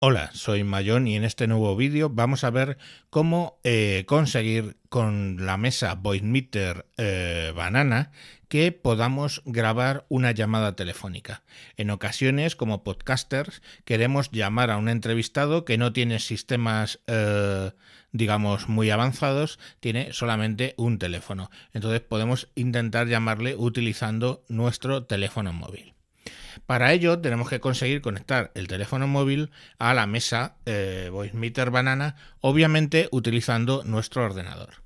Hola, soy Mayón y en este nuevo vídeo vamos a ver cómo eh, conseguir con la mesa VoidMeter eh, Banana que podamos grabar una llamada telefónica. En ocasiones, como podcasters, queremos llamar a un entrevistado que no tiene sistemas, eh, digamos, muy avanzados, tiene solamente un teléfono. Entonces podemos intentar llamarle utilizando nuestro teléfono móvil. Para ello tenemos que conseguir conectar el teléfono móvil a la mesa eh, VoiceMeter Banana, obviamente utilizando nuestro ordenador.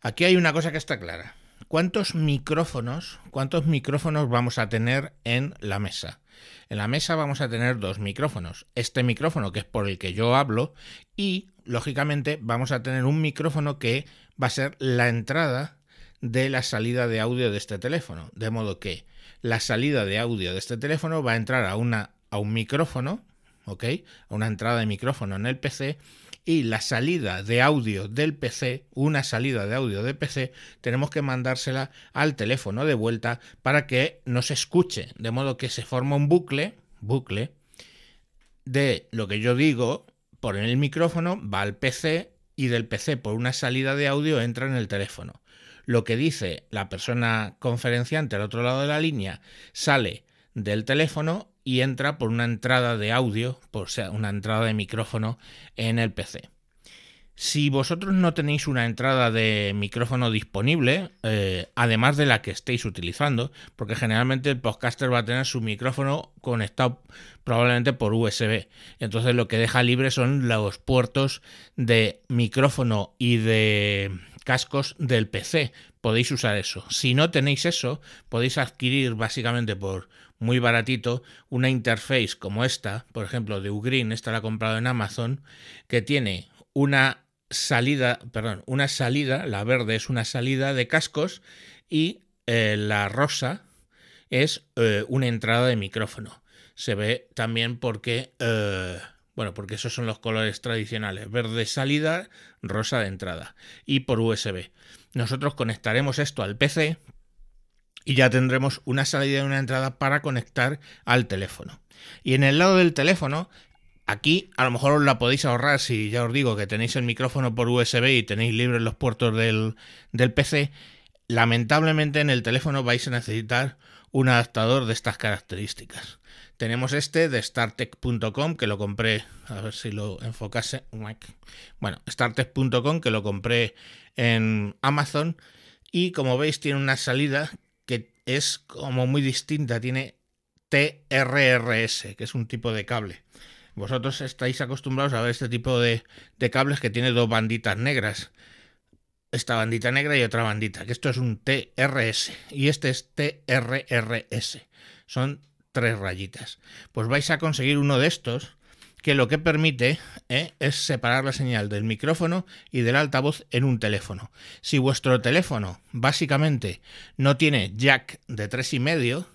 Aquí hay una cosa que está clara. ¿Cuántos micrófonos, cuántos micrófonos vamos a tener en la mesa? En la mesa vamos a tener dos micrófonos. Este micrófono que es por el que yo hablo y, lógicamente, vamos a tener un micrófono que va a ser la entrada de la salida de audio de este teléfono. De modo que la salida de audio de este teléfono va a entrar a, un micrófono, ¿ok? A una entrada de micrófono en el PC y la salida de audio del PC, una salida de audio de PC, tenemos que mandársela al teléfono de vuelta para que nos escuche, de modo que se forma un bucle, bucle de lo que yo digo por el micrófono va al PC y del PC por una salida de audio entra en el teléfono lo que dice la persona conferenciante al otro lado de la línea sale del teléfono y entra por una entrada de audio, por sea una entrada de micrófono en el PC. Si vosotros no tenéis una entrada de micrófono disponible, eh, además de la que estéis utilizando, porque generalmente el podcaster va a tener su micrófono conectado probablemente por USB. Entonces lo que deja libre son los puertos de micrófono y de cascos del PC. Podéis usar eso. Si no tenéis eso, podéis adquirir básicamente por muy baratito una interface como esta, por ejemplo, de Ugreen, esta la he comprado en Amazon, que tiene una salida, perdón, una salida, la verde es una salida de cascos y eh, la rosa es eh, una entrada de micrófono. Se ve también porque... Eh, bueno, porque esos son los colores tradicionales, verde salida, rosa de entrada y por USB. Nosotros conectaremos esto al PC y ya tendremos una salida y una entrada para conectar al teléfono. Y en el lado del teléfono, aquí a lo mejor os la podéis ahorrar si ya os digo que tenéis el micrófono por USB y tenéis libres los puertos del, del PC. Lamentablemente en el teléfono vais a necesitar un adaptador de estas características. Tenemos este de StarTech.com que lo compré, a ver si lo enfocase. Bueno, StarTech.com que lo compré en Amazon y como veis tiene una salida que es como muy distinta, tiene TRRS, que es un tipo de cable. Vosotros estáis acostumbrados a ver este tipo de, cables que tiene dos banditas negras esta bandita negra y otra bandita, que esto es un TRS y este es TRRS. Son tres rayitas. Pues vais a conseguir uno de estos que lo que permite eh, es separar la señal del micrófono y del altavoz en un teléfono. Si vuestro teléfono básicamente no tiene jack de 3,5,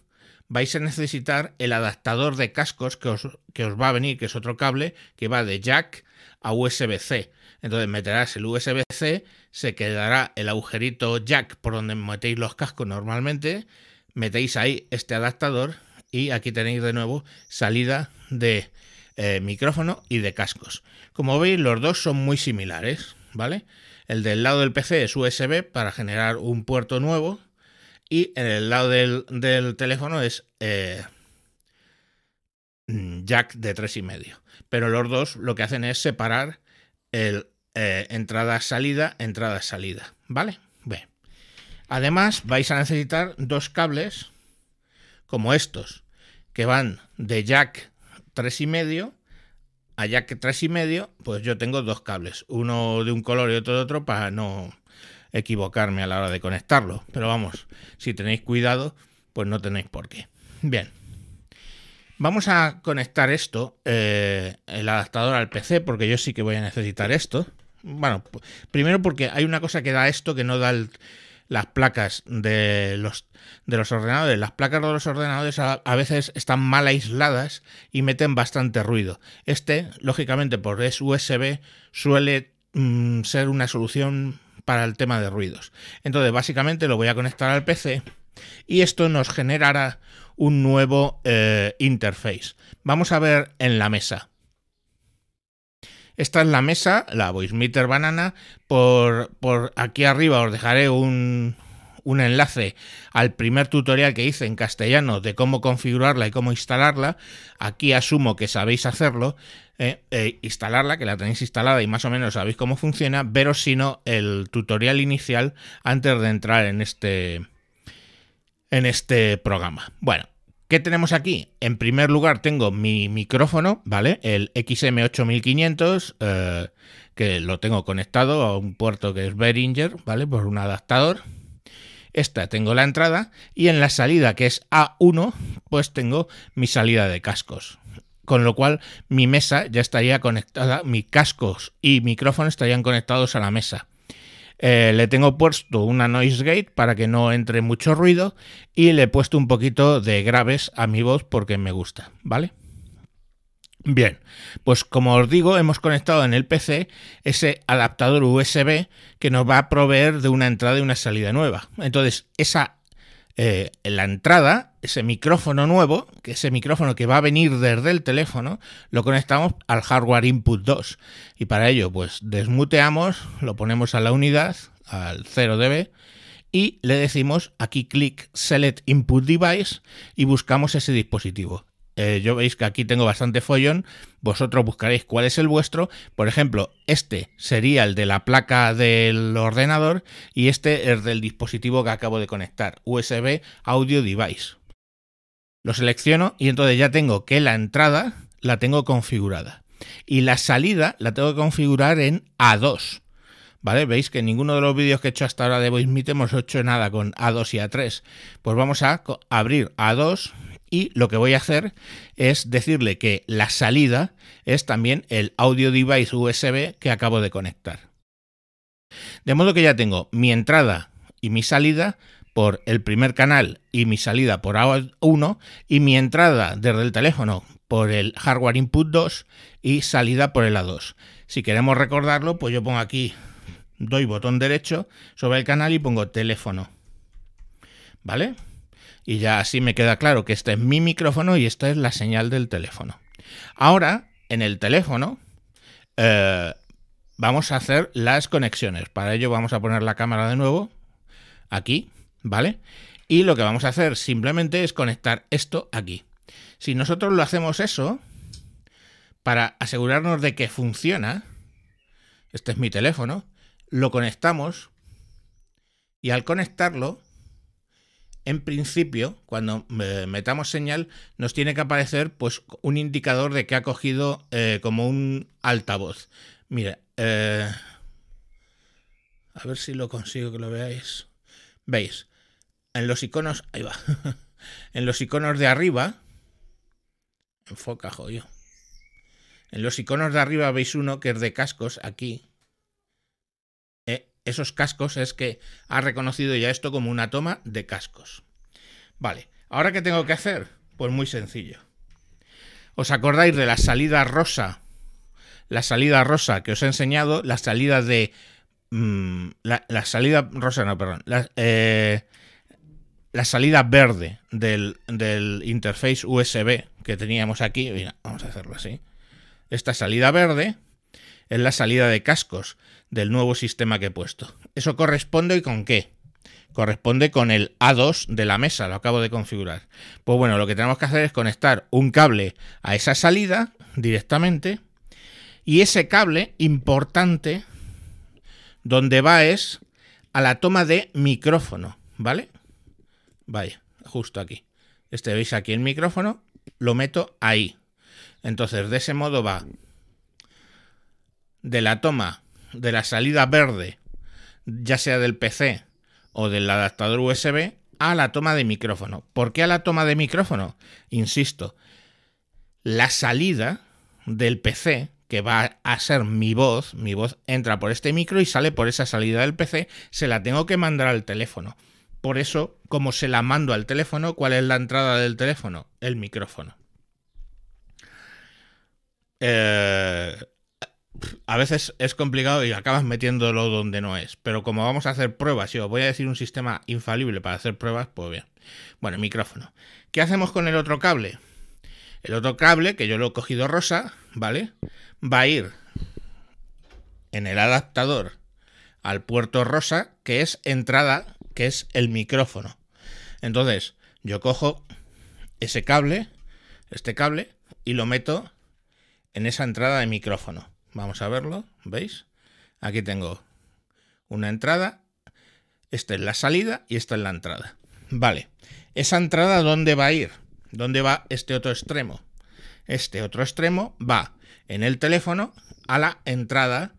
vais a necesitar el adaptador de cascos que os, que os va a venir, que es otro cable que va de jack a USB-C. Entonces meterás el USB-C, se quedará el agujerito jack por donde metéis los cascos normalmente, metéis ahí este adaptador y aquí tenéis de nuevo salida de eh, micrófono y de cascos. Como veis los dos son muy similares, ¿vale? El del lado del PC es USB para generar un puerto nuevo y en el lado del, teléfono es eh, jack de 3,5. Pero los dos lo que hacen es separar el eh, entrada-salida, entrada-salida, ¿vale? Además vais a necesitar dos cables como estos, que van de jack 3,5 a jack 3,5, pues yo tengo dos cables, uno de un color y otro de otro para no equivocarme a la hora de conectarlo. Pero vamos, si tenéis cuidado, pues no tenéis por qué. Bien. Vamos a conectar esto, eh, el adaptador al PC, porque yo sí que voy a necesitar esto. Bueno, primero porque hay una cosa que da esto que no da el, las placas de los, de los ordenadores. Las placas de los ordenadores a, veces están mal aisladas y meten bastante ruido. Este, lógicamente, por es USB, suele mm, ser una solución para el tema de ruidos. Entonces, básicamente lo voy a conectar al PC y esto nos generará un nuevo eh, interface. Vamos a ver en la mesa. Esta es la mesa, la Voicemeter Banana. Por, aquí arriba os dejaré un, enlace al primer tutorial que hice en castellano de cómo configurarla y cómo instalarla. Aquí asumo que sabéis hacerlo. Eh, eh, instalarla, que la tenéis instalada y más o menos sabéis cómo funciona, pero si no el tutorial inicial antes de entrar en este en este programa. Bueno, ¿Qué tenemos aquí? En primer lugar tengo mi micrófono, ¿vale? El XM8500, eh, que lo tengo conectado a un puerto que es Behringer, ¿vale? Por un adaptador. Esta tengo la entrada y en la salida que es A1, pues tengo mi salida de cascos. Con lo cual mi mesa ya estaría conectada, mis cascos y micrófono estarían conectados a la mesa. Eh, le tengo puesto una noise gate para que no entre mucho ruido y le he puesto un poquito de graves a mi voz porque me gusta, ¿vale? Bien, pues como os digo, hemos conectado en el PC ese adaptador USB que nos va a proveer de una entrada y una salida nueva. Entonces, esa, eh, la entrada ese micrófono nuevo, que ese micrófono que va a venir desde el teléfono, lo conectamos al hardware input 2. Y para ello, pues desmuteamos, lo ponemos a la unidad, al 0 dB, y le decimos aquí clic Select Input Device y buscamos ese dispositivo. Eh, yo veis que aquí tengo bastante follón, vosotros buscaréis cuál es el vuestro. Por ejemplo, este sería el de la placa del ordenador y este es del dispositivo que acabo de conectar, USB Audio Device. Lo selecciono y entonces ya tengo que la entrada la tengo configurada. Y la salida la tengo que configurar en A2. ¿Vale? Veis que ninguno de los vídeos que he hecho hasta ahora de VoiceMeet hemos hecho nada con A2 y A3. Pues vamos a abrir A2 y lo que voy a hacer es decirle que la salida es también el audio device USB que acabo de conectar. De modo que ya tengo mi entrada y mi salida por el primer canal y mi salida por A1 y mi entrada desde el teléfono por el hardware input 2 y salida por el A2. Si queremos recordarlo, pues yo pongo aquí, doy botón derecho sobre el canal y pongo teléfono. ¿Vale? Y ya así me queda claro que este es mi micrófono y esta es la señal del teléfono. Ahora, en el teléfono, eh, vamos a hacer las conexiones. Para ello vamos a poner la cámara de nuevo aquí ¿vale? Y lo que vamos a hacer simplemente es conectar esto aquí. Si nosotros lo hacemos eso, para asegurarnos de que funciona, este es mi teléfono, lo conectamos y al conectarlo, en principio, cuando eh, metamos señal, nos tiene que aparecer pues, un indicador de que ha cogido eh, como un altavoz. Mira, eh, a ver si lo consigo que lo veáis. ¿Veis? en los iconos, ahí va, en los iconos de arriba, enfoca, jodido. En los iconos de arriba veis uno que es de cascos, aquí. Eh, esos cascos es que ha reconocido ya esto como una toma de cascos. Vale, ¿ahora qué tengo que hacer? Pues muy sencillo. ¿Os acordáis de la salida rosa? La salida rosa que os he enseñado, la salida de... Mm, la, salida rosa, no, perdón. Eh, la salida verde del, del interface USB que teníamos aquí, vamos a hacerlo así, esta salida verde es la salida de cascos del nuevo sistema que he puesto. ¿Eso corresponde con qué? Corresponde con el A2 de la mesa, lo acabo de configurar. Pues bueno, lo que tenemos que hacer es conectar un cable a esa salida directamente y ese cable importante donde va es a la toma de micrófono, ¿vale? Vaya, justo aquí. Este veis aquí el micrófono, lo meto ahí. Entonces, de ese modo va de la toma, de la salida verde, ya sea del PC o del adaptador USB, a la toma de micrófono. ¿Por qué a la toma de micrófono? Insisto, la salida del PC, que va a ser mi voz, mi voz entra por este micro y sale por esa salida del PC, se la tengo que mandar al teléfono. Por eso, como se la mando al teléfono, ¿cuál es la entrada del teléfono? El micrófono. Eh, a veces es complicado y acabas metiéndolo donde no es. Pero como vamos a hacer pruebas y os voy a decir un sistema infalible para hacer pruebas, pues bien. Bueno, micrófono. ¿Qué hacemos con el otro cable? El otro cable, que yo lo he cogido rosa, ¿vale? Va a ir en el adaptador al puerto rosa, que es entrada que es el micrófono. Entonces, yo cojo ese cable, este cable, y lo meto en esa entrada de micrófono. Vamos a verlo, ¿veis? Aquí tengo una entrada, esta es la salida y esta es la entrada. Vale, esa entrada, ¿dónde va a ir? ¿Dónde va este otro extremo? Este otro extremo va en el teléfono a la entrada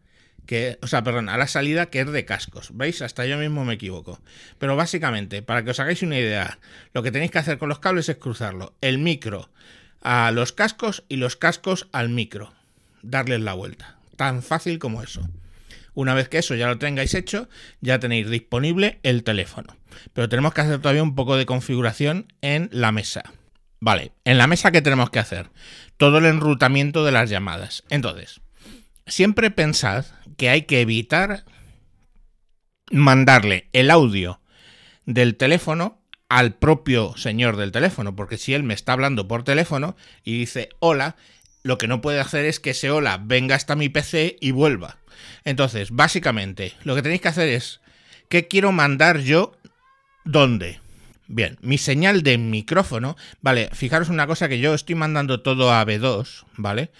o sea, perdón, a la salida que es de cascos. ¿Veis? Hasta yo mismo me equivoco. Pero básicamente, para que os hagáis una idea, lo que tenéis que hacer con los cables es cruzarlo. El micro a los cascos y los cascos al micro. Darles la vuelta. Tan fácil como eso. Una vez que eso ya lo tengáis hecho, ya tenéis disponible el teléfono. Pero tenemos que hacer todavía un poco de configuración en la mesa. Vale, en la mesa qué tenemos que hacer todo el enrutamiento de las llamadas. Entonces, siempre pensad que hay que evitar mandarle el audio del teléfono al propio señor del teléfono, porque si él me está hablando por teléfono y dice hola, lo que no puede hacer es que ese hola venga hasta mi PC y vuelva. Entonces, básicamente, lo que tenéis que hacer es, ¿qué quiero mandar yo? ¿Dónde? Bien, mi señal de micrófono, vale, fijaros una cosa que yo estoy mandando todo a B2, ¿vale?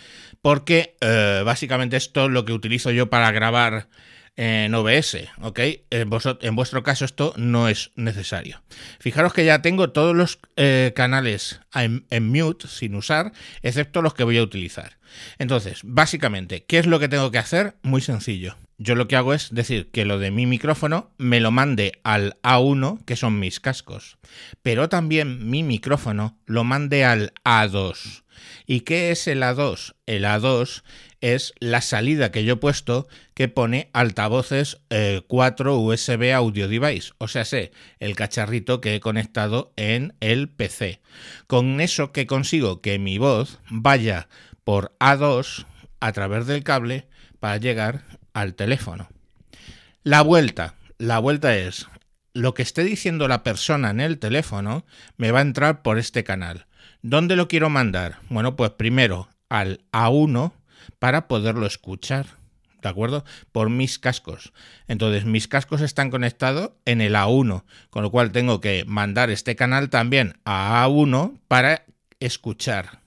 Porque eh, básicamente esto es lo que utilizo yo para grabar en OBS, ¿ok? En, vuestro caso esto no es necesario. Fijaros que ya tengo todos los eh, canales en, mute sin usar, excepto los que voy a utilizar. Entonces, básicamente, ¿qué es lo que tengo que hacer? Muy sencillo yo lo que hago es decir que lo de mi micrófono me lo mande al A1, que son mis cascos, pero también mi micrófono lo mande al A2. ¿Y qué es el A2? El A2 es la salida que yo he puesto que pone altavoces 4 eh, USB Audio Device, o sea, sé el cacharrito que he conectado en el PC. Con eso que consigo que mi voz vaya por A2 a través del cable para llegar al teléfono. La vuelta, la vuelta es, lo que esté diciendo la persona en el teléfono me va a entrar por este canal. ¿Dónde lo quiero mandar? Bueno, pues primero al A1 para poderlo escuchar, ¿de acuerdo? Por mis cascos. Entonces, mis cascos están conectados en el A1, con lo cual tengo que mandar este canal también a A1 para escuchar.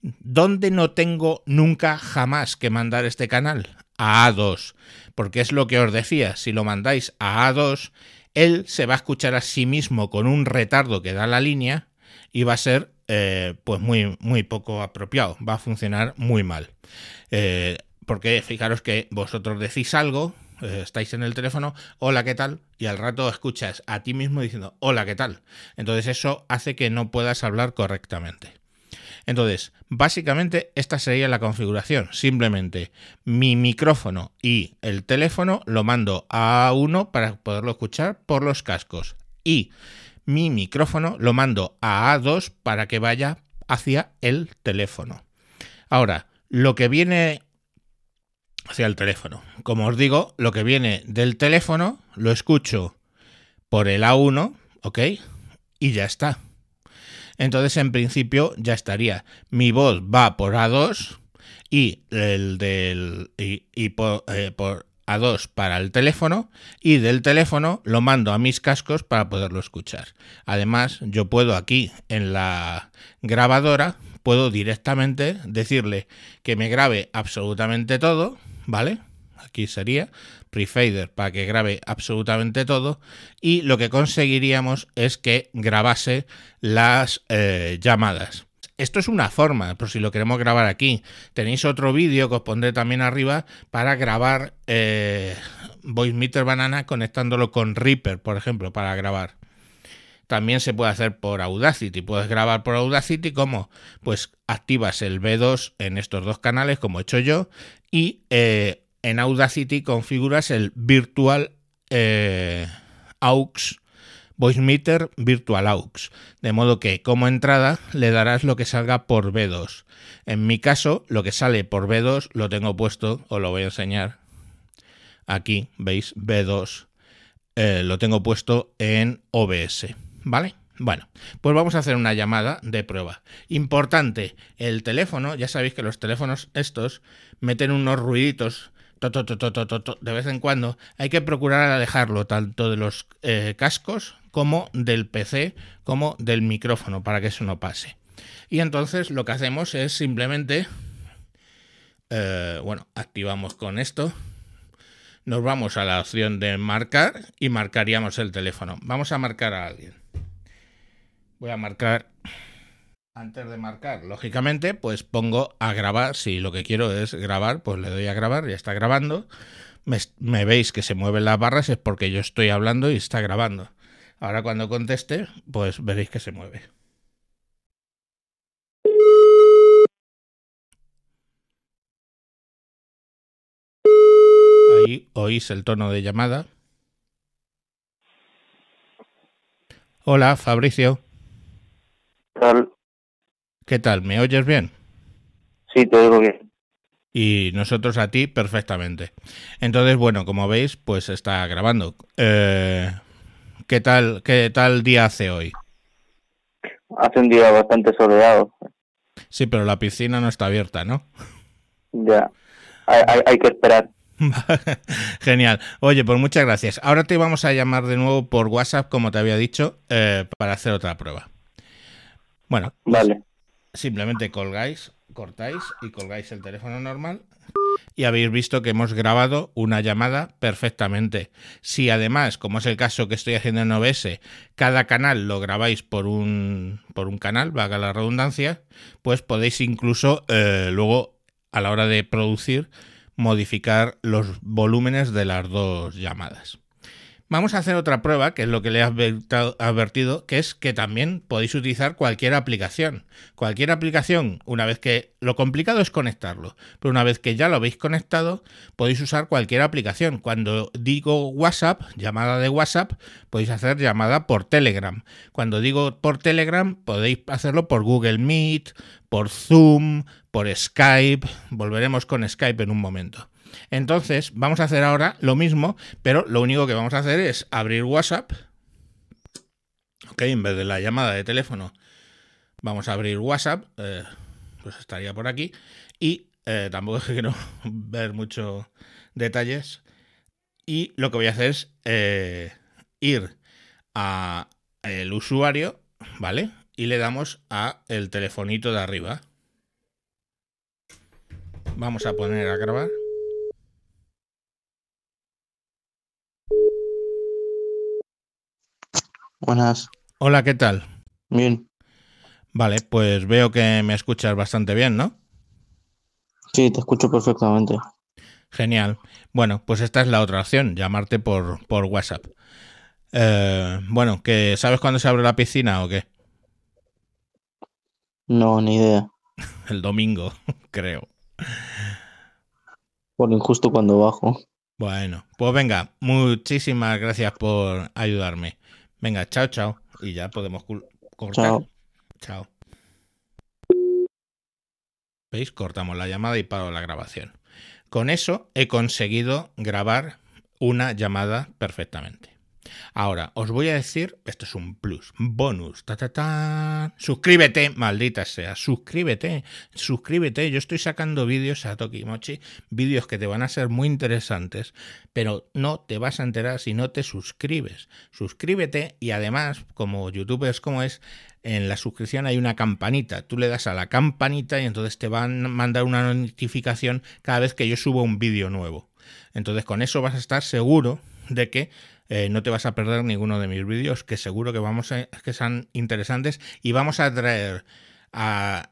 ¿Dónde no tengo nunca jamás que mandar este canal? a A2, porque es lo que os decía, si lo mandáis a A2, él se va a escuchar a sí mismo con un retardo que da la línea y va a ser eh, pues muy, muy poco apropiado, va a funcionar muy mal. Eh, porque fijaros que vosotros decís algo, eh, estáis en el teléfono, hola, ¿qué tal? Y al rato escuchas a ti mismo diciendo, hola, ¿qué tal? Entonces eso hace que no puedas hablar correctamente. Entonces, básicamente esta sería la configuración. Simplemente mi micrófono y el teléfono lo mando a A1 para poderlo escuchar por los cascos. Y mi micrófono lo mando a A2 para que vaya hacia el teléfono. Ahora, lo que viene hacia el teléfono. Como os digo, lo que viene del teléfono lo escucho por el A1, ¿ok? Y ya está entonces en principio ya estaría. Mi voz va por A2 y, el del, y, eh, por, por A2 para el teléfono y del teléfono lo mando a mis cascos para poderlo escuchar. Además, yo puedo aquí en la grabadora, puedo directamente decirle que me grabe absolutamente todo, ¿vale? Aquí sería Pre-fader para que grabe absolutamente todo y lo que conseguiríamos es que grabase las eh, llamadas. Esto es una forma, por si lo queremos grabar aquí. Tenéis otro vídeo que os pondré también arriba para grabar eh, Voice Meter Banana conectándolo con Reaper, por ejemplo, para grabar. También se puede hacer por Audacity. Puedes grabar por Audacity como, pues activas el B2 en estos dos canales, como he hecho yo, y eh, en Audacity configuras el Virtual eh, AUX, VoiceMeter Virtual AUX, de modo que como entrada le darás lo que salga por B2. En mi caso, lo que sale por B2 lo tengo puesto, os lo voy a enseñar. Aquí veis B2, eh, lo tengo puesto en OBS, ¿vale? Bueno, pues vamos a hacer una llamada de prueba. Importante, el teléfono, ya sabéis que los teléfonos estos meten unos ruiditos de vez en cuando, hay que procurar alejarlo tanto de los eh, cascos como del PC, como del micrófono, para que eso no pase. Y entonces lo que hacemos es simplemente, eh, bueno, activamos con esto, nos vamos a la opción de marcar y marcaríamos el teléfono. Vamos a marcar a alguien. Voy a marcar antes de marcar, lógicamente, pues pongo a grabar. Si lo que quiero es grabar, pues le doy a grabar, ya está grabando. Me, veis que se mueven las barras, es porque yo estoy hablando y está grabando. Ahora cuando conteste, pues veréis que se mueve. Ahí oís el tono de llamada. Hola, Fabricio. ¿Tal? ¿Qué tal? ¿Me oyes bien? Sí, te bien. Y nosotros a ti perfectamente. Entonces, bueno, como veis, pues está grabando. Eh, ¿Qué tal, qué tal día hace hoy? Hace un día bastante soleado. Sí, pero la piscina no está abierta, ¿no? Ya, hay, que esperar. Genial. Oye, pues muchas gracias. Ahora te vamos a llamar de nuevo por WhatsApp, como te había dicho, eh, para hacer otra prueba. Bueno. Pues vale simplemente colgáis, cortáis y colgáis el teléfono normal. Y habéis visto que hemos grabado una llamada perfectamente. Si además, como es el caso que estoy haciendo en OBS, cada canal lo grabáis por un, por un canal, valga la redundancia, pues podéis incluso eh, luego, a la hora de producir, modificar los volúmenes de las dos llamadas. Vamos a hacer otra prueba, que es lo que le he advertido, que es que también podéis utilizar cualquier aplicación. Cualquier aplicación, una vez que... Lo complicado es conectarlo, pero una vez que ya lo habéis conectado, podéis usar cualquier aplicación. Cuando digo WhatsApp, llamada de WhatsApp, podéis hacer llamada por Telegram. Cuando digo por Telegram, podéis hacerlo por Google Meet, por Zoom, por Skype. Volveremos con Skype en un momento. Entonces, vamos a hacer ahora lo mismo, pero lo único que vamos a hacer es abrir WhatsApp. Ok, en vez de la llamada de teléfono, vamos a abrir WhatsApp. Eh, pues estaría por aquí. Y eh, tampoco quiero ver muchos detalles. Y lo que voy a hacer es eh, ir a el usuario, ¿vale? Y le damos a el telefonito de arriba. Vamos a poner a grabar. Buenas. Hola, ¿qué tal? Bien. Vale, pues veo que me escuchas bastante bien, ¿no? Sí, te escucho perfectamente. Genial. Bueno, pues esta es la otra opción, llamarte por, por WhatsApp. Eh, bueno, que ¿sabes cuándo se abre la piscina o qué? No, ni idea. El domingo, creo. Por injusto cuando bajo. Bueno, pues venga, muchísimas gracias por ayudarme. Venga, chao, chao. Y ya podemos cortar. Chao. ¿Veis? Cortamos la llamada y paro la grabación. Con eso he conseguido grabar una llamada perfectamente. Ahora, os voy a decir, esto es un plus, bonus, ta ta ta. Suscríbete, maldita sea, suscríbete, suscríbete. Yo estoy sacando vídeos a Tokimochi, vídeos que te van a ser muy interesantes, pero no te vas a enterar si no te suscribes. Suscríbete y además, como YouTube es como es, en la suscripción hay una campanita. Tú le das a la campanita y entonces te van a mandar una notificación cada vez que yo subo un vídeo nuevo. Entonces con eso vas a estar seguro de que eh, no te vas a perder ninguno de mis vídeos, que seguro que vamos a, que son interesantes y vamos a traer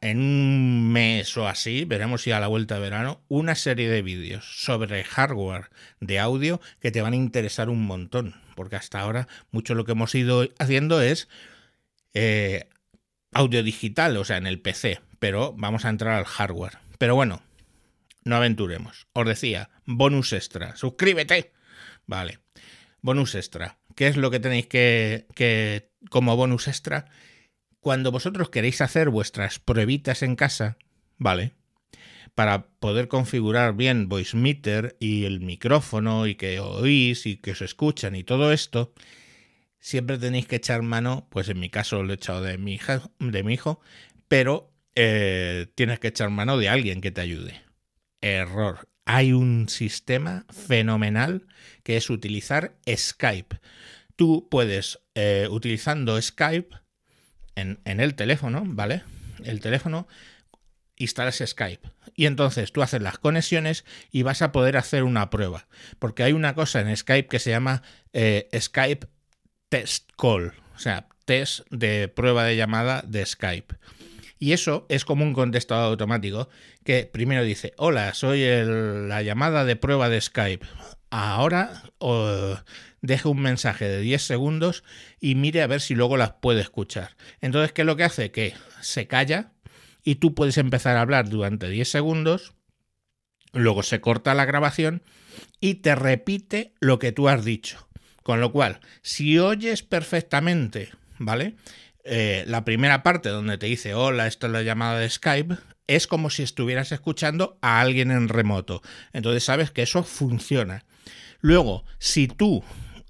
en un mes o así, veremos si a la vuelta de verano, una serie de vídeos sobre hardware de audio que te van a interesar un montón, porque hasta ahora mucho lo que hemos ido haciendo es eh, audio digital, o sea, en el PC, pero vamos a entrar al hardware. Pero bueno, no aventuremos. Os decía, bonus extra, suscríbete. Vale. Bonus extra. ¿Qué es lo que tenéis que, como bonus extra? Cuando vosotros queréis hacer vuestras pruebitas en casa, ¿vale? Para poder configurar bien VoiceMeter y el micrófono y que oís y que os escuchan y todo esto, siempre tenéis que echar mano, pues en mi caso lo he echado de mi, hija, de mi hijo, pero eh, tienes que echar mano de alguien que te ayude. Error, hay un sistema fenomenal que es utilizar Skype. Tú puedes, eh, utilizando Skype en, el teléfono, ¿vale? El teléfono, instalas Skype. Y entonces tú haces las conexiones y vas a poder hacer una prueba. Porque hay una cosa en Skype que se llama eh, Skype Test Call. O sea, test de prueba de llamada de Skype. Y eso es como un contestador automático que primero dice, hola, soy la llamada de prueba de Skype. Ahora deje un mensaje de 10 segundos y mire a ver si luego las puede escuchar. Entonces, ¿qué es lo que hace? Que se calla y tú puedes empezar a hablar durante 10 segundos, luego se corta la grabación y te repite lo que tú has dicho. Con lo cual, si oyes perfectamente, ¿vale? Eh, la primera parte donde te dice, hola, esto es la llamada de Skype, es como si estuvieras escuchando a alguien en remoto. Entonces sabes que eso funciona. Luego, si tú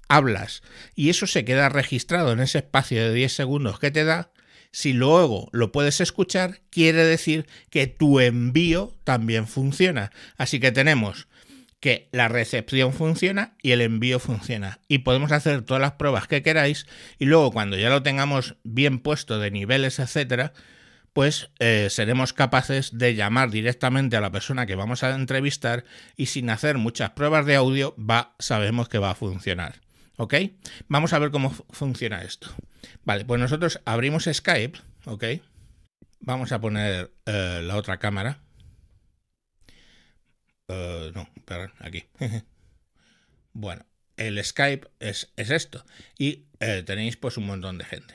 hablas y eso se queda registrado en ese espacio de 10 segundos que te da, si luego lo puedes escuchar, quiere decir que tu envío también funciona. Así que tenemos que la recepción funciona y el envío funciona. Y podemos hacer todas las pruebas que queráis y luego cuando ya lo tengamos bien puesto de niveles, etcétera, pues eh, seremos capaces de llamar directamente a la persona que vamos a entrevistar y sin hacer muchas pruebas de audio va, sabemos que va a funcionar. ¿Ok? Vamos a ver cómo funciona esto. Vale, pues nosotros abrimos Skype, ¿ok? Vamos a poner eh, la otra cámara. Eh, no, perdón, aquí. bueno, el Skype es, esto. Y eh, tenéis pues un montón de gente.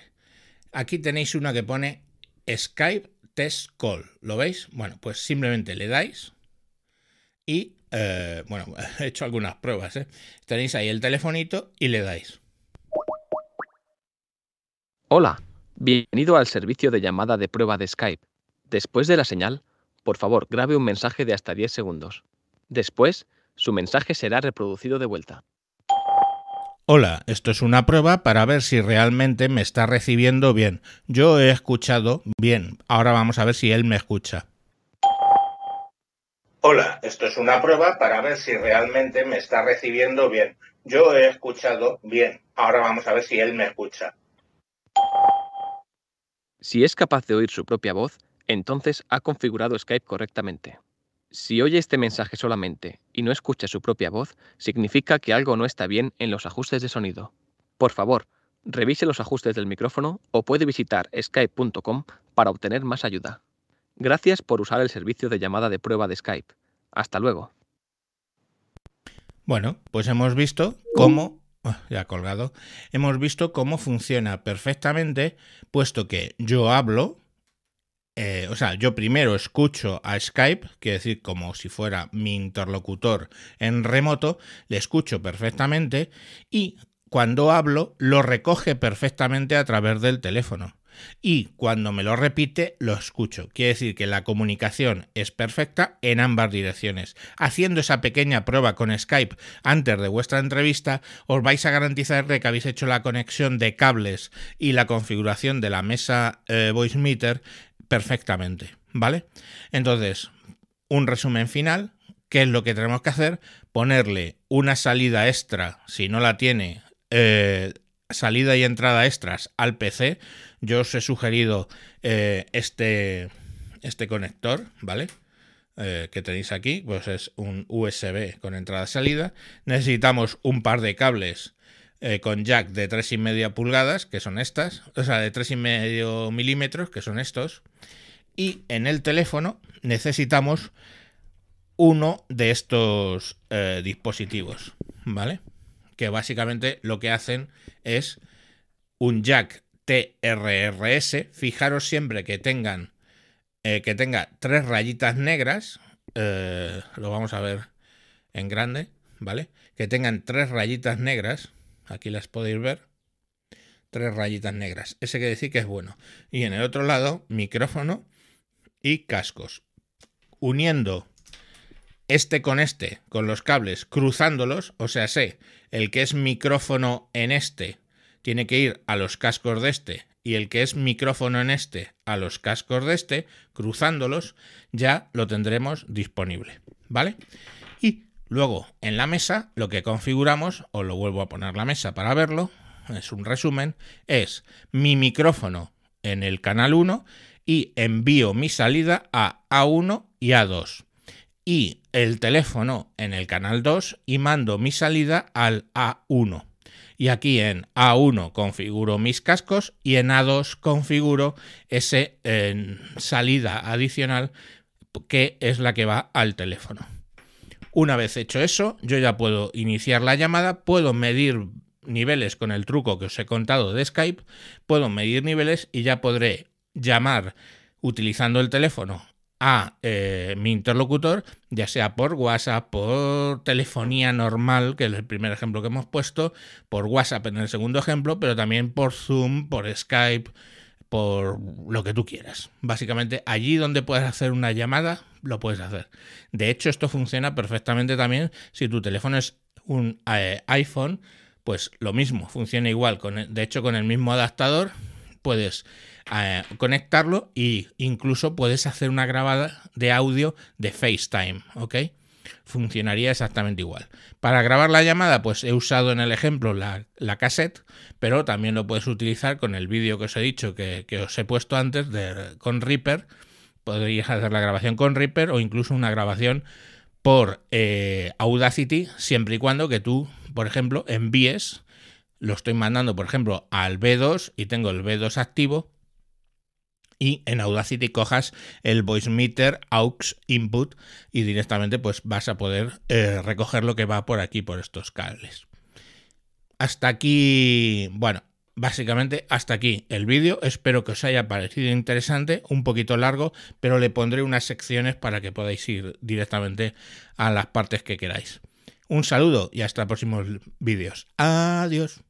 Aquí tenéis una que pone Skype Test Call. ¿Lo veis? Bueno, pues simplemente le dais y, eh, bueno, he hecho algunas pruebas. Tenéis ahí el telefonito y le dais. Hola, bienvenido al servicio de llamada de prueba de Skype. Después de la señal, por favor, grabe un mensaje de hasta 10 segundos. Después, su mensaje será reproducido de vuelta. Hola, esto es una prueba para ver si realmente me está recibiendo bien. Yo he escuchado bien. Ahora vamos a ver si él me escucha. Hola, esto es una prueba para ver si realmente me está recibiendo bien. Yo he escuchado bien. Ahora vamos a ver si él me escucha. Si es capaz de oír su propia voz, entonces ha configurado Skype correctamente. Si oye este mensaje solamente y no escucha su propia voz, significa que algo no está bien en los ajustes de sonido. Por favor, revise los ajustes del micrófono o puede visitar skype.com para obtener más ayuda. Gracias por usar el servicio de llamada de prueba de Skype. Hasta luego. Bueno, pues hemos visto cómo... Ah, ya colgado. Hemos visto cómo funciona perfectamente, puesto que yo hablo, eh, o sea, yo primero escucho a Skype, quiero decir, como si fuera mi interlocutor en remoto, le escucho perfectamente y cuando hablo lo recoge perfectamente a través del teléfono. Y cuando me lo repite, lo escucho. Quiere decir que la comunicación es perfecta en ambas direcciones. Haciendo esa pequeña prueba con Skype antes de vuestra entrevista, os vais a garantizar de que habéis hecho la conexión de cables y la configuración de la mesa eh, perfectamente, ¿vale? Entonces, un resumen final, ¿qué es lo que tenemos que hacer? Ponerle una salida extra, si no la tiene, eh, salida y entrada extras al PC. Yo os he sugerido eh, este, este conector, ¿vale? Eh, que tenéis aquí, pues es un USB con entrada y salida. Necesitamos un par de cables eh, con jack de 3,5 pulgadas, que son estas, o sea, de 3,5 milímetros, que son estos, y en el teléfono necesitamos uno de estos eh, dispositivos, ¿vale? Que básicamente lo que hacen es un jack TRRS, fijaros siempre que tengan eh, que tenga tres rayitas negras, lo vamos a ver en grande, ¿vale? Que tengan tres rayitas negras aquí las podéis ver, tres rayitas negras. Ese que decir que es bueno. Y en el otro lado, micrófono y cascos. Uniendo este con este, con los cables, cruzándolos, o sea, sé, el que es micrófono en este tiene que ir a los cascos de este y el que es micrófono en este a los cascos de este, cruzándolos, ya lo tendremos disponible, ¿vale? Y Luego, en la mesa, lo que configuramos, os lo vuelvo a poner la mesa para verlo, es un resumen, es mi micrófono en el canal 1 y envío mi salida a A1 y A2. Y el teléfono en el canal 2 y mando mi salida al A1. Y aquí en A1 configuro mis cascos y en A2 configuro esa eh, salida adicional que es la que va al teléfono. Una vez hecho eso, yo ya puedo iniciar la llamada, puedo medir niveles con el truco que os he contado de Skype, puedo medir niveles y ya podré llamar utilizando el teléfono a eh, mi interlocutor, ya sea por WhatsApp, por telefonía normal, que es el primer ejemplo que hemos puesto, por WhatsApp en el segundo ejemplo, pero también por Zoom, por Skype, por lo que tú quieras. Básicamente, allí donde puedes hacer una llamada, lo puedes hacer. De hecho, esto funciona perfectamente también si tu teléfono es un eh, iPhone, pues lo mismo, funciona igual. Con, de hecho, con el mismo adaptador puedes eh, conectarlo e incluso puedes hacer una grabada de audio de FaceTime, ¿ok? funcionaría exactamente igual. Para grabar la llamada, pues he usado en el ejemplo la, la cassette, pero también lo puedes utilizar con el vídeo que os he dicho que, os he puesto antes de, con Reaper. Podrías hacer la grabación con Reaper o incluso una grabación por eh, Audacity, siempre y cuando que tú, por ejemplo, envíes, lo estoy mandando, por ejemplo, al B2 y tengo el B2 activo, y en Audacity cojas el VoiceMeter AUX Input y directamente pues vas a poder eh, recoger lo que va por aquí, por estos cables. Hasta aquí, bueno, básicamente hasta aquí el vídeo. Espero que os haya parecido interesante, un poquito largo, pero le pondré unas secciones para que podáis ir directamente a las partes que queráis. Un saludo y hasta próximos vídeos. Adiós.